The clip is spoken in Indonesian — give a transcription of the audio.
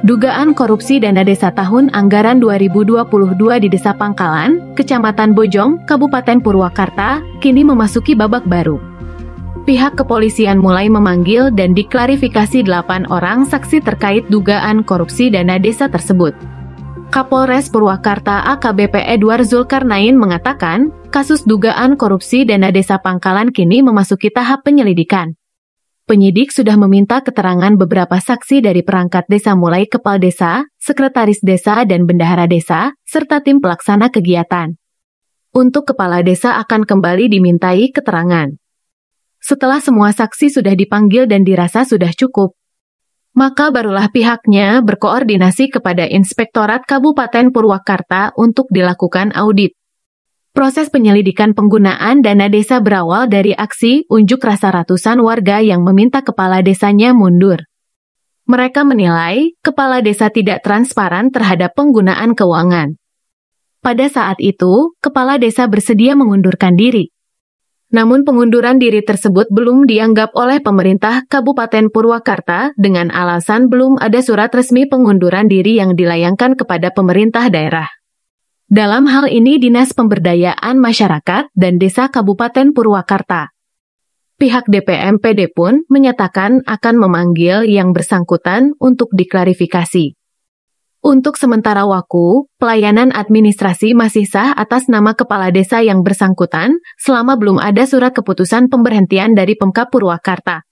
Dugaan korupsi dana desa tahun anggaran 2022 di Desa Pangkalan, Kecamatan Bojong, Kabupaten Purwakarta, kini memasuki babak baru. Pihak kepolisian mulai memanggil dan diklarifikasi 8 orang saksi terkait dugaan korupsi dana desa tersebut. Kapolres Purwakarta AKBP e Edward Zulkarnain mengatakan, kasus dugaan korupsi dana desa Pangkalan kini memasuki tahap penyelidikan penyidik sudah meminta keterangan beberapa saksi dari perangkat desa mulai kepala desa, sekretaris desa dan bendahara desa, serta tim pelaksana kegiatan. Untuk kepala desa akan kembali dimintai keterangan. Setelah semua saksi sudah dipanggil dan dirasa sudah cukup, maka barulah pihaknya berkoordinasi kepada Inspektorat Kabupaten Purwakarta untuk dilakukan audit. Proses penyelidikan penggunaan dana desa berawal dari aksi unjuk rasa ratusan warga yang meminta kepala desanya mundur. Mereka menilai kepala desa tidak transparan terhadap penggunaan keuangan. Pada saat itu, kepala desa bersedia mengundurkan diri. Namun pengunduran diri tersebut belum dianggap oleh pemerintah Kabupaten Purwakarta dengan alasan belum ada surat resmi pengunduran diri yang dilayangkan kepada pemerintah daerah. Dalam hal ini Dinas Pemberdayaan Masyarakat dan Desa Kabupaten Purwakarta. Pihak DPMPD pun menyatakan akan memanggil yang bersangkutan untuk diklarifikasi. Untuk sementara waktu, pelayanan administrasi masih sah atas nama kepala desa yang bersangkutan selama belum ada surat keputusan pemberhentian dari Pemkap Purwakarta.